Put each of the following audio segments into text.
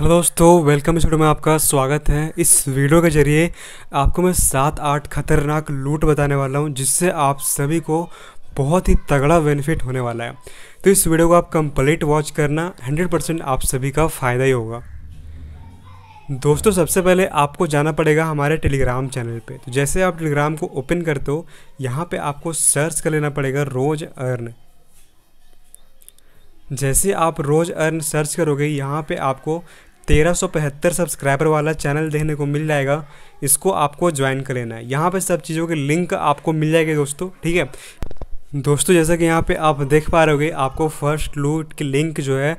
hello दोस्तों welcome इस video में आपका स्वागत है इस वीडियो के ज़रिए आपको मैं सात आठ खतरनाक लूट बताने वाला हूं जिससे आप सभी को बहुत ही तगड़ा बेनिफिट होने वाला है तो इस वीडियो को आप कंप्लीट वॉच करना 100% आप सभी का फ़ायदा ही होगा दोस्तों सबसे पहले आपको जाना पड़ेगा हमारे टेलीग्राम चैनल पर तो जैसे आप टेलीग्राम को ओपन करते हो यहाँ पर आपको सर्च कर लेना पड़ेगा रोज़ अर्न जैसे आप रोज़ अर्न सर्च करोगे यहाँ पे आपको तेरह सौ सब्सक्राइबर वाला चैनल देखने को मिल जाएगा इसको आपको ज्वाइन कर लेना है यहाँ पे सब चीज़ों के लिंक आपको मिल जाएगा दोस्तों ठीक है दोस्तों जैसा कि यहाँ पे आप देख पा रहे हो आपको फर्स्ट लूट की लिंक जो है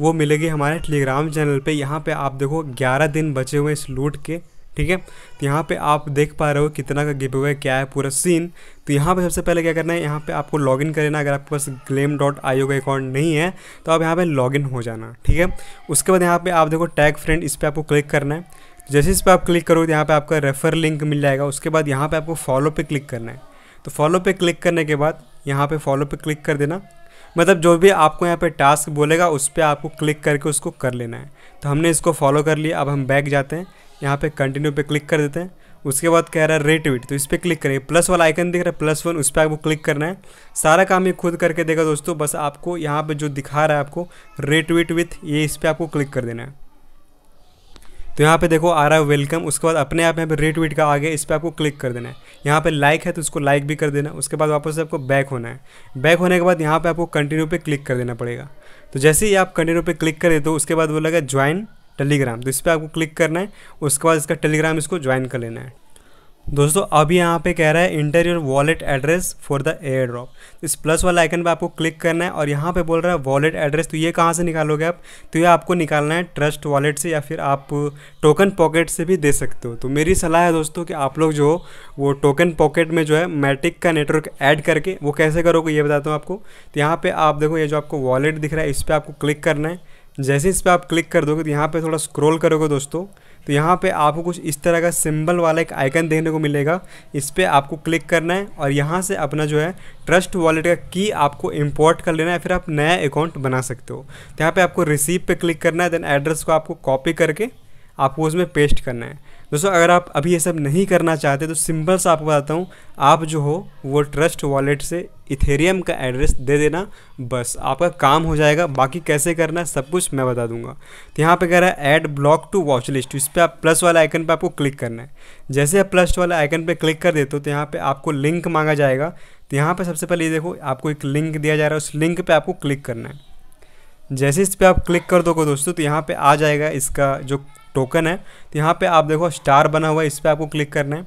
वो मिलेगी हमारे टेलीग्राम चैनल पे यहाँ पे आप देखो 11 दिन बचे हुए इस लूट के ठीक है तो यहाँ पे आप देख पा रहे हो कितना का गिव अवे क्या है पूरा सीन तो यहाँ पे सबसे पहले क्या करना है यहाँ पे आपको लॉगिन करना अगर आपके पास ग्लेम डॉट आई का अकाउंट नहीं है तो आप यहाँ पे लॉगिन हो जाना ठीक है उसके बाद यहाँ पे आप देखो टैग फ्रेंड इस पर आपको क्लिक करना है तो जैसे इस पर आप क्लिक करोगे तो यहाँ पर आपका रेफर लिंक मिल जाएगा उसके बाद यहाँ पर आपको फॉलो पे क्लिक करना है तो फॉलो पे क्लिक करने के बाद यहाँ पर फॉलो पर क्लिक कर देना मतलब जो भी आपको यहाँ पे टास्क बोलेगा उस पर आपको क्लिक करके उसको कर लेना है तो हमने इसको फॉलो कर लिया अब हम बैक जाते हैं यहाँ पे कंटिन्यू पे क्लिक कर देते हैं उसके बाद कह रहा है रेटवीट तो इस पर क्लिक करेंगे प्लस वाला आइकन दिख रहा है प्लस वन उस पर आपको क्लिक करना है सारा काम ये खुद करके देगा दोस्तों बस आपको यहाँ पर जो दिखा रहा है आपको रेटवीट विथ ये इस पर आपको क्लिक कर देना है तो यहाँ पे देखो आ रहा है वेलकम उसके बाद अपने आप यहाँ पे रेट वीट का आ गया इस पर आपको क्लिक कर देना है यहाँ पे लाइक है तो उसको लाइक भी कर देना उसके बाद वापस से आपको बैक होना है बैक होने के बाद यहाँ पे आपको कंटिन्यू पे क्लिक कर देना पड़ेगा तो जैसे ही आप कंटिन्यू पे क्लिक करें तो उसके बाद वो लगा ज्वाइन टेलीग्राम तो इस पर आपको क्लिक करना है उसके बाद इसका टेलीग्राम इसको ज्वाइन कर लेना है दोस्तों अभी यहाँ पे कह रहा है enter your wallet address for the air drop इस प्लस वाला आइकन पे आपको क्लिक करना है और यहाँ पे बोल रहा है वॉलेट एड्रेस तो ये कहाँ से निकालोगे आप तो ये आपको निकालना है ट्रस्ट वॉलेट से या फिर आप टोकन पॉकेट से भी दे सकते हो तो मेरी सलाह है दोस्तों कि आप लोग जो वो टोकन पॉकेट में जो है मैटिक का नेटवर्क ऐड करके वो कैसे करोगे ये बताता हूँ आपको तो यहाँ पर आप देखो ये जो आपको वॉलेट दिख रहा है इस पर आपको क्लिक करना है जैसे इस पर आप क्लिक कर दोगे तो यहाँ पे थोड़ा स्क्रॉल करोगे दोस्तों तो यहाँ पे आपको कुछ इस तरह का सिंबल वाला एक आइकन देखने को मिलेगा इस पर आपको क्लिक करना है और यहाँ से अपना जो है ट्रस्ट वॉलेट का की आपको इंपोर्ट कर लेना है फिर आप नया अकाउंट बना सकते हो तो यहाँ पर आपको रिसीव पर क्लिक करना है देन एड्रेस को आपको कॉपी करके आपको उसमें पेस्ट करना है दोस्तों अगर आप अभी ये सब नहीं करना चाहते तो सिंपल सा आपको बताता हूँ आप जो हो वो ट्रस्ट वॉलेट से इथेरियम का एड्रेस दे देना बस आपका काम हो जाएगा बाकी कैसे करना है सब कुछ मैं बता दूंगा तो यहाँ पे कह रहा है add block to watch list इस पर आप प्लस वाला आइकन पे आपको क्लिक करना है जैसे आप प्लस वाला आइकन पे क्लिक कर देते हो तो यहाँ पे आपको लिंक मांगा जाएगा तो यहाँ पर सबसे पहले ये देखो आपको एक लिंक दिया जा रहा है उस लिंक पर आपको क्लिक करना है जैसे इस पर आप क्लिक कर दोगे दोस्तों तो यहाँ पे आ जाएगा इसका जो टोकन है तो यहाँ पे आप देखो स्टार बना हुआ है इस पर आपको क्लिक करना है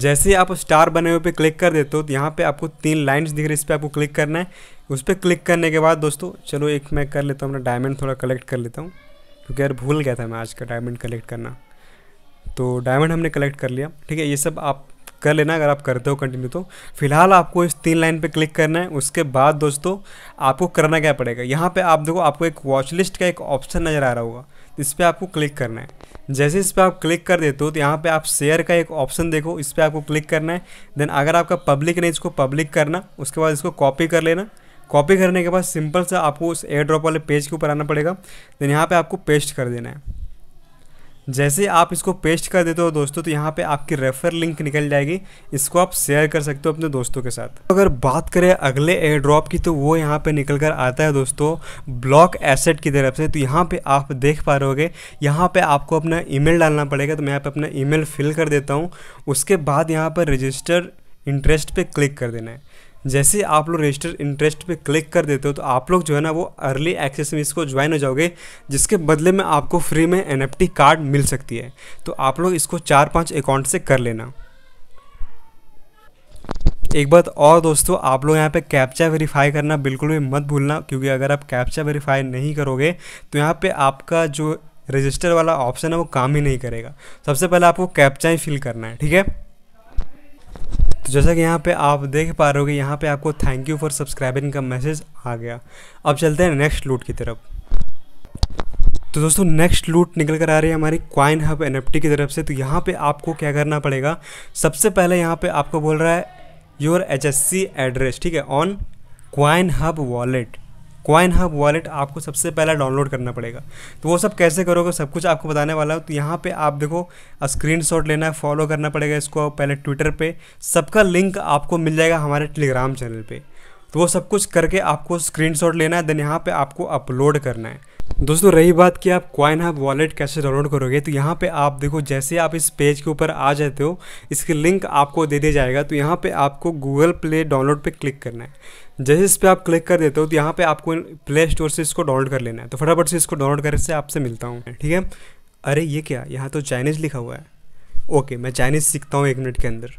जैसे आप स्टार बने हुए पे क्लिक कर देते हो तो यहाँ पे आपको तीन लाइंस दिख रही है इस पर आपको क्लिक करना है उस पर क्लिक करने के बाद दोस्तों चलो एक मैं कर लेता हूँ अपना डायमंड थोड़ा कलेक्ट कर लेता हूँ क्योंकि यार भूल गया था मैं आज का डायमंड कलेक्ट करना तो डायमंड हमने कलेक्ट कर लिया ठीक है ये सब आप कर लेना अगर आप करते हो कंटिन्यू तो फिलहाल आपको इस तीन लाइन पे क्लिक करना है उसके बाद दोस्तों आपको करना क्या पड़ेगा यहाँ पे आप देखो आपको एक वॉच लिस्ट का एक ऑप्शन नज़र आ रहा होगा इस पर आपको क्लिक करना है जैसे इस पर आप क्लिक कर देते हो तो यहाँ पे आप शेयर का एक ऑप्शन देखो इस पर आपको क्लिक करना है देन अगर आपका पब्लिक नहीं इसको पब्लिक करना उसके बाद इसको कॉपी कर लेना कॉपी करने के बाद सिंपल सा आपको उस एयर ड्रॉप वाले पेज के ऊपर आना पड़ेगा देन यहाँ पे आपको पेस्ट कर देना है जैसे आप इसको पेस्ट कर देते हो दोस्तों तो यहाँ पे आपकी रेफर लिंक निकल जाएगी इसको आप शेयर कर सकते हो अपने दोस्तों के साथ तो अगर बात करें अगले एयर ड्रॉप की तो वो यहाँ पे निकल कर आता है दोस्तों ब्लॉक एसेट की तरफ से तो यहाँ पे आप देख पा रहे रहोगे यहाँ पे आपको अपना ईमेल डालना पड़ेगा तो मैं यहाँ पर अपना ई फिल कर देता हूँ उसके बाद यहाँ पर रजिस्टर इंटरेस्ट पर क्लिक कर देना है जैसे आप लोग रजिस्टर इंटरेस्ट पे क्लिक कर देते हो तो आप लोग जो है ना वो अर्ली एक्सेस में इसको ज्वाइन हो जाओगे जिसके बदले में आपको फ्री में एन कार्ड मिल सकती है तो आप लोग इसको चार पाँच अकाउंट से कर लेना एक बात और दोस्तों आप लोग यहाँ पे कैप्चा वेरीफाई करना बिल्कुल भी मत भूलना क्योंकि अगर आप कैप्चा वेरीफाई नहीं करोगे तो यहाँ पे आपका जो रजिस्टर वाला ऑप्शन है वो काम ही नहीं करेगा सबसे पहले आपको कैप्चा ही फिल करना है ठीक है तो जैसा कि यहाँ पे आप देख पा रहे हो यहाँ पे आपको थैंक यू फॉर सब्सक्राइबिंग का मैसेज आ गया अब चलते हैं नेक्स्ट लूट की तरफ तो दोस्तों नेक्स्ट लूट निकल कर आ रही है हमारी क्वाइन हब एन की तरफ से तो यहाँ पे आपको क्या करना पड़ेगा सबसे पहले यहाँ पे आपको बोल रहा है योर एच एड्रेस ठीक है on coin hub wallet coin hub wallet आपको सबसे पहला डाउनलोड करना पड़ेगा तो वो सब कैसे करोगे सब कुछ आपको बताने वाला हूँ तो यहाँ पे आप देखो स्क्रीन शॉट लेना है फॉलो करना पड़ेगा इसको पहले ट्विटर पे सबका लिंक आपको मिल जाएगा हमारे टेलीग्राम चैनल पर तो वो सब कुछ करके आपको स्क्रीन लेना है देन यहाँ पर आपको अपलोड करना है दोस्तों रही बात कि आप क्वाइन हब वॉलेट कैसे डाउनलोड करोगे तो यहाँ पे आप देखो जैसे आप इस पेज के ऊपर आ जाते हो इसकी लिंक आपको दे दिया जाएगा तो यहाँ पे आपको गूगल प्ले डाउनलोड पे क्लिक करना है जैसे इस पर आप क्लिक कर देते हो तो यहाँ पे आपको प्ले स्टोर से इसको डाउनलोड कर लेना है तो फटाफट से इसको डाउनलोड करने से आपसे मिलता हूँ ठीक है अरे ये क्या यहाँ तो चाइनीज़ लिखा हुआ है ओके मैं चाइनीज़ सीखता हूँ एक मिनट के अंदर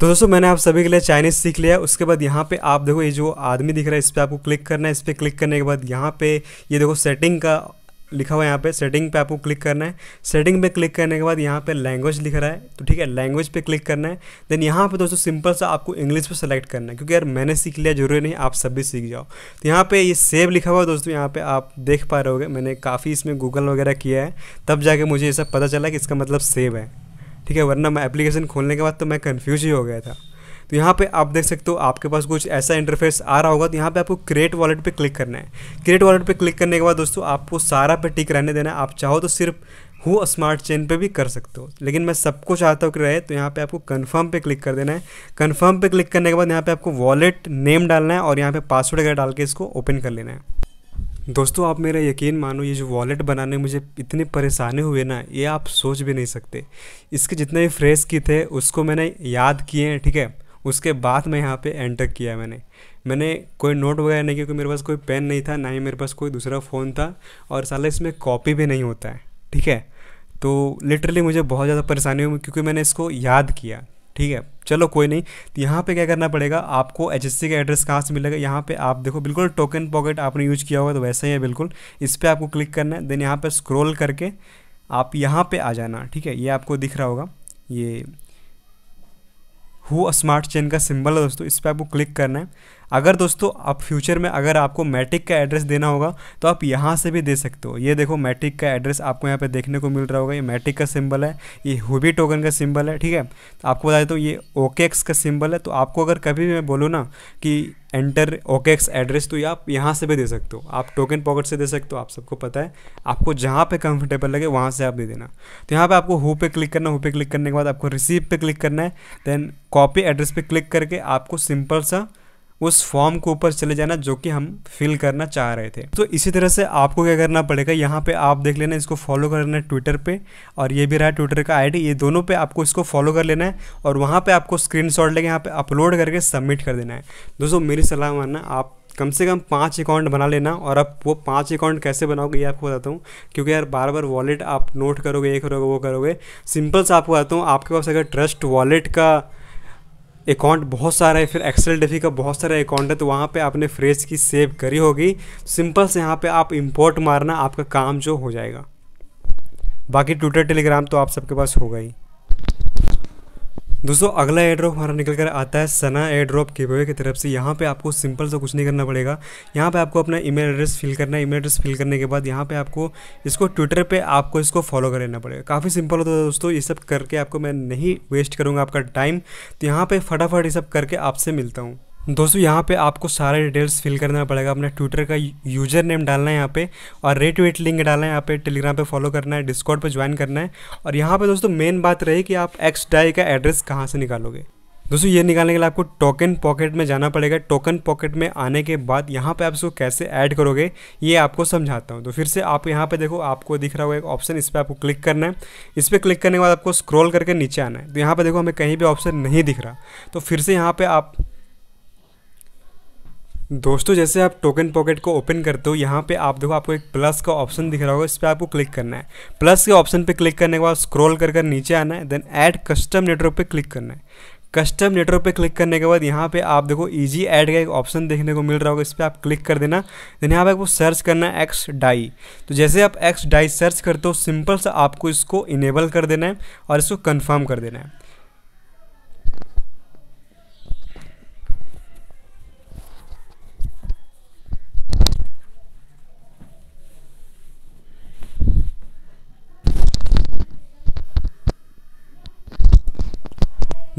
तो दोस्तों मैंने आप सभी के लिए चाइनीज़ सीख लिया उसके बाद यहाँ पे आप देखो ये जो आदमी दिख रहा है इस पर आपको क्लिक करना है इस पर क्लिक करने के बाद यहाँ पे ये देखो सेटिंग का लिखा हुआ है यहाँ पे सेटिंग पे आपको क्लिक करना है सेटिंग पे क्लिक करने के बाद यहाँ पे लैंग्वेज लिख रहा है तो ठीक है लैंग्वेज पे क्लिक करना है देन यहाँ पे दोस्तों सिंपल सा आपको इंग्लिश पे सेलेक्ट करना है क्योंकि यार मैंने सीख लिया जरूरी नहीं आप सब भी सीख जाओ तो यहाँ पे ये यह सेव लिखा हुआ है दोस्तों यहाँ पे आप देख पा रहे हो मैंने काफ़ी इसमें गूगल वगैरह किया है तब जाके मुझे ये सब पता चला कि इसका मतलब सेव है ठीक है वरना मैं एप्लीकेशन खोलने के बाद तो मैं कन्फ्यूज ही हो गया था तो यहाँ पे आप देख सकते हो आपके पास कुछ ऐसा इंटरफेस आ रहा होगा तो यहाँ पे आपको क्रिएट वॉलेट पे क्लिक करना है क्रिएट वॉलेट पे क्लिक करने के बाद दोस्तों आपको सारा पे टिक रहने देना है आप चाहो तो सिर्फ हु स्मार्ट चेन पे भी कर सकते हो लेकिन मैं सबको चाहता हूँ कि रहे तो यहाँ पे आपको कन्फर्म पे क्लिक कर देना है कन्फर्म पे क्लिक करने के बाद यहाँ पे आपको वॉलेट नेम डालना है और यहाँ पे पासवर्ड वगैरह डाल के इसको ओपन कर लेना है दोस्तों आप मेरा यकीन मानो ये जो वॉलेट बनाने मुझे इतने परेशानी हुए ना ये आप सोच भी नहीं सकते इसके जितने भी फ्रेश की थे उसको मैंने याद किए हैं ठीक है उसके बाद मैं यहाँ पे एंटर किया मैंने मैंने कोई नोट वगैरह नहीं क्योंकि मेरे पास कोई पेन नहीं था ना ही मेरे पास कोई दूसरा फ़ोन था और साला इसमें कॉपी भी नहीं होता है ठीक है तो लिटरली मुझे बहुत ज़्यादा परेशानी हुई क्योंकि मैंने इसको याद किया ठीक है चलो कोई नहीं तो यहाँ पे क्या करना पड़ेगा आपको एच का एड्रेस कहाँ से मिलेगा यहाँ पे आप देखो बिल्कुल टोकन पॉकेट आपने यूज़ किया होगा तो वैसा ही है बिल्कुल इस पर आपको क्लिक करना है देन यहाँ पर स्क्रोल करके आप यहाँ पे आ जाना ठीक है ये आपको दिख रहा होगा ये हु स्मार्ट चेन का सिंबल है दोस्तों इस पर आपको क्लिक करना है अगर दोस्तों आप फ्यूचर में अगर आपको मैट्रिक का एड्रेस देना होगा तो आप यहाँ से भी दे सकते हो ये देखो मैट्रिक का एड्रेस आपको यहाँ पर देखने को मिल रहा होगा ये मैट्रिक का सिंबल है ये हुबी टोकन का सिंबल है ठीक है तो आपको बता देता हूँ ये ओकेक्स का सिंबल है तो आपको अगर कभी मैं बोलूँ ना कि एंटर ओकेक्स एड्रेस तो ये आप यहाँ से भी दे सकते हो आप टोकन पॉकेट से दे सकते हो आप सबको पता है आपको जहाँ पे कंफर्टेबल लगे वहाँ से आप दे देना तो यहाँ पे आपको हु पे क्लिक करना हु पे क्लिक करने के बाद आपको रिसीव पे क्लिक करना है देन कॉपी एड्रेस पे क्लिक करके आपको सिंपल सा उस फॉर्म के ऊपर चले जाना जो कि हम फिल करना चाह रहे थे तो इसी तरह से आपको क्या करना पड़ेगा यहाँ पे आप देख लेना इसको फॉलो कर लेना है ट्विटर पे और ये भी रहा ट्विटर का आईडी ये दोनों पे आपको इसको फॉलो कर लेना है और वहाँ पे आपको स्क्रीन शॉट लेके यहाँ पे अपलोड करके सबमिट कर देना है दोस्तों मेरी सलाह मानना आप कम से कम पाँच अकाउंट बना लेना और अब वो पाँच अकाउंट कैसे बनाओगे ये आपको बताता हूँ क्योंकि यार बार बार वॉलेट आप नोट करोगे ये करोगे वो करोगे सिंपल से आपको बताता हूँ आपके पास अगर ट्रस्ट वॉलेट का अकाउंट बहुत सारा है फिर एक्सेल डेफी का बहुत सारा अकाउंट है तो वहाँ पे आपने फ्रेज की सेव करी होगी सिंपल से यहाँ पे आप इंपोर्ट मारना आपका काम जो हो जाएगा बाकी ट्विटर टेलीग्राम तो आप सबके पास होगा ही दोस्तों अगला एयर ड्रॉप हमारा निकल कर आता है सना एयर ड्रॉप वे की तरफ से यहाँ पे आपको सिंपल सा कुछ नहीं करना पड़ेगा यहाँ पे आपको अपना ईमेल एड्रेस फिल करना है ईमेल एड्रेस फिल करने के बाद यहाँ पे आपको इसको ट्विटर पे आपको इसको फॉलो कर लेना पड़ेगा काफ़ी सिंपल होता है दोस्तों ये सब करके आपको मैं नहीं वेस्ट करूँगा आपका टाइम तो यहाँ पर फटाफट ये सब करके आपसे मिलता हूँ दोस्तों यहाँ पे आपको सारे डिटेल्स फिल करना पड़ेगा अपने ट्विटर का यूजर नेम डालना है यहाँ पे और रेट वेट लिंक डालना है यहाँ पे टेलीग्राम पे फॉलो करना है डिस्कॉर्ड पे ज्वाइन करना है और यहाँ पे दोस्तों मेन बात रही कि आप एक्स डाई का एड्रेस कहाँ से निकालोगे दोस्तों ये निकालने के लिए आपको टोकन पॉकेट में जाना पड़ेगा टोकन पॉकेट में आने के बाद यहाँ पे आप इसको कैसे ऐड करोगे ये आपको समझाता हूँ तो फिर से आप यहाँ पे देखो आपको दिख रहा होगा एक ऑप्शन इस पर आपको क्लिक करना है इस पर क्लिक करने के बाद आपको स्क्रॉल करके नीचे आना है तो यहाँ पर देखो हमें कहीं भी ऑप्शन नहीं दिख रहा तो फिर से यहाँ पर आप दोस्तों जैसे आप टोकन पॉकेट को ओपन करते हो यहाँ पे आप देखो आपको एक प्लस का ऑप्शन दिख रहा होगा इस पर आपको क्लिक करना है प्लस के ऑप्शन पे क्लिक करने के बाद स्क्रॉल कर कर नीचे आना है देन ऐड कस्टम नेटवर्क पे क्लिक करना है कस्टम नेटवर्क पे क्लिक करने के बाद यहाँ पे आप देखो इजी ऐड का एक ऑप्शन देखने को मिल रहा होगा इस पर आप क्लिक कर देना देन यहाँ पे आपको सर्च करना है एक्स डाई तो जैसे आप एक्स डाई सर्च करते हो सिंपल सा आपको इसको इनेबल कर देना है और इसको कन्फर्म कर देना है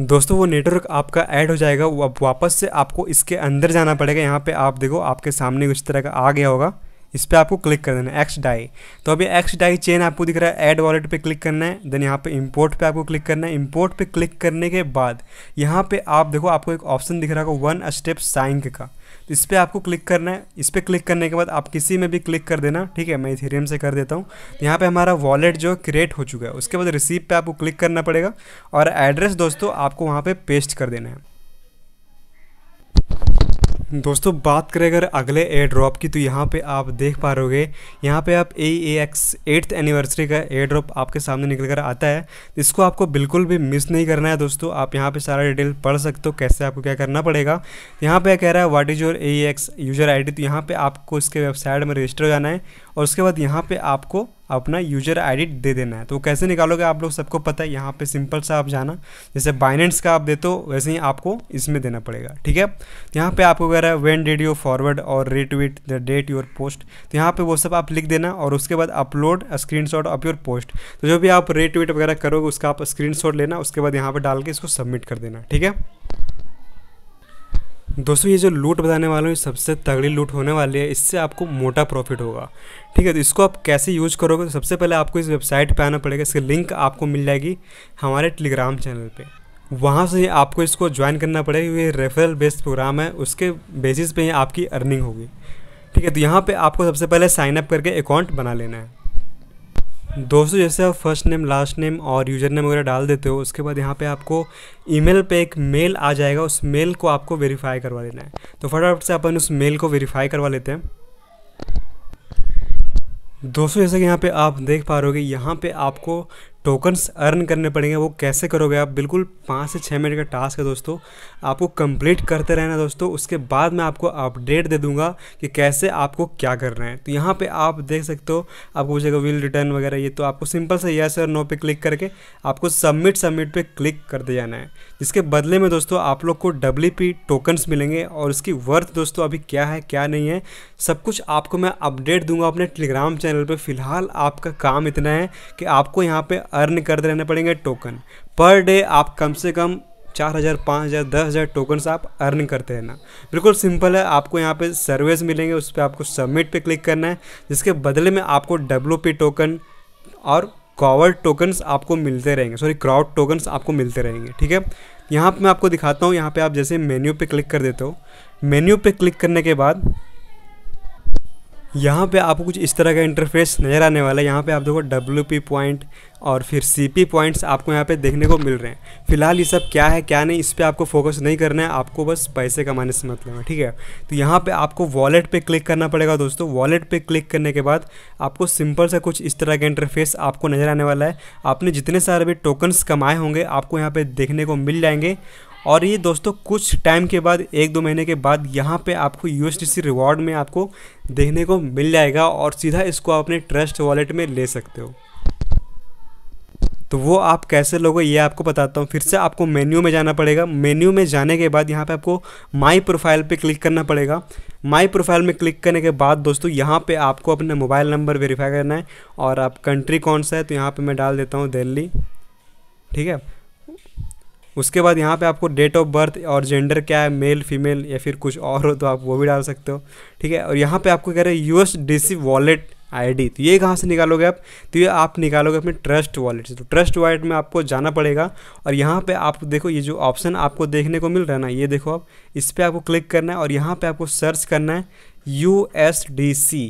दोस्तों वो नेटवर्क आपका ऐड हो जाएगा वो अब वापस से आपको इसके अंदर जाना पड़ेगा यहाँ पे आप देखो आपके सामने कुछ तरह का आ गया होगा इस पर आपको क्लिक कर देना है एक्स डाई तो अभी एक्स डाई चेन आपको दिख रहा है ऐड वॉलेट पे क्लिक करना है देन यहाँ पे इंपोर्ट पे आपको क्लिक करना है इंपोर्ट पे क्लिक करने के बाद यहाँ पे आप देखो आपको एक ऑप्शन दिख रहा होगा वन स्टेप साइंक का तो इस पर आपको क्लिक करना है इस पर क्लिक करने के बाद आप किसी में भी क्लिक कर देना ठीक है मैं इथेरियम से कर देता हूँ तो यहाँ पर हमारा वॉलेट जो क्रिएट हो चुका है उसके बाद रिसीप पर आपको क्लिक करना पड़ेगा और एड्रेस दोस्तों आपको वहाँ पर पे पेस्ट कर देना है दोस्तों बात करें अगर अगले एयर ड्रॉप की तो यहाँ पे आप देख पा रहे यहाँ पे आप A A X eighth anniversary का एयर ड्रॉप आपके सामने निकल कर आता है इसको आपको बिल्कुल भी मिस नहीं करना है दोस्तों आप यहाँ पे सारा डिटेल पढ़ सकते हो कैसे आपको क्या करना पड़ेगा यहाँ पे कह रहा है what is your A X user I तो यहाँ पर आपको इसके वेबसाइट में रजिस्टर हो जाना है और उसके बाद यहाँ पर आपको अपना यूजर आईडी दे देना है तो कैसे निकालोगे आप लोग सबको पता है यहाँ पे सिंपल सा आप जाना जैसे बाइनेंस का आप देते हो वैसे ही आपको इसमें देना पड़ेगा ठीक है यहाँ पे आपको कह रहा है वेन डेड यू फॉरवर्ड और retweet the that your post तो यहाँ पे वो सब आप लिख देना और उसके बाद upload screenshot of your post तो जो भी आप रिट्वीट वगैरह करोगे उसका आप स्क्रीन लेना उसके बाद यहाँ पर डाल के इसको सबमिट कर देना ठीक है दोस्तों ये जो लूट बताने वाला हूँ ये सबसे तगड़ी लूट होने वाली है इससे आपको मोटा प्रॉफिट होगा ठीक है तो इसको आप कैसे यूज करोगे तो सबसे पहले आपको इस वेबसाइट पे आना पड़ेगा इसकी लिंक आपको मिल जाएगी हमारे टेलीग्राम चैनल पे वहाँ से आपको इसको ज्वाइन करना पड़ेगा क्योंकि रेफरल बेस्ड प्रोग्राम है उसके बेसिस पर आपकी अर्निंग होगी ठीक है तो यहाँ पर आपको सबसे पहले साइनअप करके अकाउंट बना लेना है दोस्तों जैसे आप फर्स्ट नेम लास्ट नेम और यूज़र नेम वगैरह डाल देते हो उसके बाद यहाँ पे आपको ईमेल पे एक मेल आ जाएगा उस मेल को आपको वेरीफाई करवा लेना है तो फटाफट से अपन उस मेल को वेरीफाई करवा लेते हैं दोस्तों जैसे कि यहाँ पे आप देख पा रहे हो यहाँ पे आपको टोकन्स अर्न करने पड़ेंगे वो कैसे करोगे आप बिल्कुल पाँच से छः मिनट का टास्क है दोस्तों आपको कंप्लीट करते रहना दोस्तों उसके बाद मैं आपको अपडेट दे दूंगा कि कैसे आपको क्या करना है तो यहाँ पे आप देख सकते हो आपको पूछेगा विल रिटर्न वगैरह ये तो आपको सिंपल से यस और नो पे क्लिक करके आपको सबमिट सबमिट पर क्लिक दे जाना है जिसके बदले में दोस्तों आप लोग को डब्ल्यू टोकन्स मिलेंगे और उसकी वर्थ दोस्तों अभी क्या है क्या नहीं है सब कुछ आपको मैं अपडेट दूंगा अपने टेलीग्राम चैनल पर फिलहाल आपका काम इतना है कि आपको यहाँ पर अर्न करते रहने पड़ेंगे टोकन पर डे आप कम से कम चार हज़ार पाँच हज़ार दस हज़ार टोकन्स आप अर्न करते रहना बिल्कुल सिंपल है आपको यहाँ पे सर्वेस मिलेंगे उस पर आपको सबमिट पे क्लिक करना है जिसके बदले में आपको डब्ल्यू टोकन और कॉवर्ड टोकन्स आपको मिलते रहेंगे सॉरी क्राउड टोकन्स आपको मिलते रहेंगे ठीक है यहाँ पर मैं आपको दिखाता हूँ यहाँ पर आप जैसे मेन्यू पर क्लिक कर देते हो मेन्यू पर क्लिक करने के बाद यहाँ पे आपको कुछ इस तरह का इंटरफेस नज़र आने वाला है यहाँ पे आप देखो डब्ल्यू पी पॉइंट और फिर सी पी पॉइंट्स आपको यहाँ पे देखने को मिल रहे हैं फिलहाल ये सब क्या है क्या नहीं इस पर आपको फोकस नहीं करना है आपको बस पैसे कमाने से मतलब है ठीक है तो यहाँ पे आपको वॉलेट पे क्लिक करना पड़ेगा दोस्तों वॉलेट पे क्लिक करने के बाद आपको सिंपल सा कुछ इस तरह का इंटरफेस आपको नज़र आने वाला है आपने जितने सारे भी टोकन्स कमाए होंगे आपको यहाँ पर देखने को मिल जाएंगे और ये दोस्तों कुछ टाइम के बाद एक दो महीने के बाद यहाँ पे आपको यू रिवॉर्ड में आपको देखने को मिल जाएगा और सीधा इसको आप अपने ट्रस्ट वॉलेट में ले सकते हो तो वो आप कैसे लोगे ये आपको बताता हूँ फिर से आपको मेन्यू में जाना पड़ेगा मेन्यू में जाने के बाद यहाँ पे आपको माई प्रोफाइल पे क्लिक करना पड़ेगा माई प्रोफाइल में क्लिक करने के बाद दोस्तों यहाँ पे आपको अपना मोबाइल नंबर वेरीफाई करना है और आप कंट्री कौन सा है तो यहाँ पर मैं डाल देता हूँ दिल्ली ठीक है उसके बाद यहाँ पे आपको डेट ऑफ बर्थ और जेंडर क्या है मेल फीमेल या फिर कुछ और हो तो आप वो भी डाल सकते हो ठीक है और यहाँ पे आपको कह रहे हैं U S D C wallet ID तो ये कहाँ से निकालोगे आप तो ये आप निकालोगे अपने ट्रस्ट वॉलेट से तो ट्रस्ट वॉलेट में आपको जाना पड़ेगा और यहाँ पे आप देखो ये जो ऑप्शन आपको देखने को मिल रहा है ना ये देखो आप इस पर आपको क्लिक करना है और यहाँ पे आपको सर्च करना है यू एस डी सी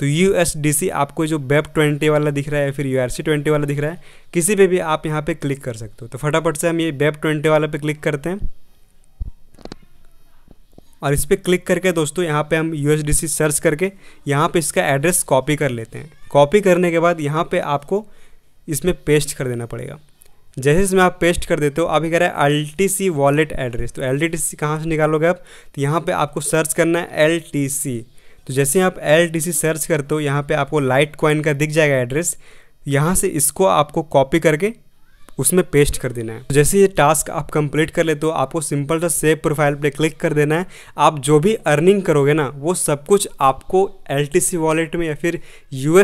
तो यू आपको जो वेब ट्वेंटी वाला दिख रहा है फिर यू आर वाला दिख रहा है किसी पे भी आप यहाँ पे क्लिक कर सकते हो तो फटाफट से हम ये वेब ट्वेंटी वाला पे क्लिक करते हैं और इस पर क्लिक करके दोस्तों यहाँ पे हम यू सर्च करके यहाँ पे इसका एड्रेस कॉपी कर लेते हैं कॉपी करने के बाद यहाँ पे आपको इसमें पेस्ट कर देना पड़ेगा जैसे इसमें आप पेस्ट कर देते हो अभी कह रहा है L T C wallet address तो एल टी सी कहाँ से निकालोगे आप तो यहाँ पे आपको सर्च करना है एल टी सी तो जैसे आप एल सर्च करते हो यहाँ पर आपको लाइट कॉइन का दिख जाएगा एड्रेस यहाँ से इसको आपको कॉपी करके उसमें पेस्ट कर देना है तो जैसे ये टास्क आप कंप्लीट कर लेते हो आपको सिंपल सा सेव प्रोफाइल पे क्लिक कर देना है आप जो भी अर्निंग करोगे ना वो सब कुछ आपको एल वॉलेट में या फिर यू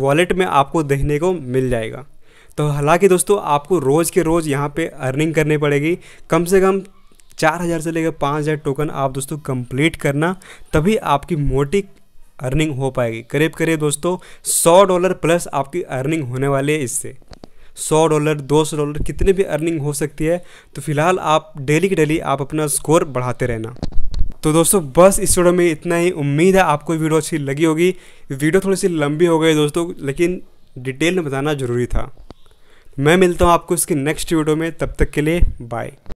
वॉलेट में आपको देखने को मिल जाएगा तो हालांकि दोस्तों आपको रोज़ के रोज़ यहाँ पे अर्निंग करनी पड़ेगी कम से कम चार हज़ार से लेकर पाँच हज़ार टोकन आप दोस्तों कंप्लीट करना तभी आपकी मोटी अर्निंग हो पाएगी करीब करीब दोस्तों सौ डॉलर प्लस आपकी अर्निंग होने वाली है इससे सौ डॉलर दो सौ डॉलर कितने भी अर्निंग हो सकती है तो फिलहाल आप डेली की डेली आप अपना स्कोर बढ़ाते रहना तो दोस्तों बस इस वीडियो में इतना ही उम्मीद है आपको वीडियो अच्छी लगी होगी वीडियो थोड़ी सी लंबी हो गई दोस्तों लेकिन डिटेल में बताना ज़रूरी था मैं मिलता हूँ आपको इसकी नेक्स्ट वीडियो में तब तक के लिए बाय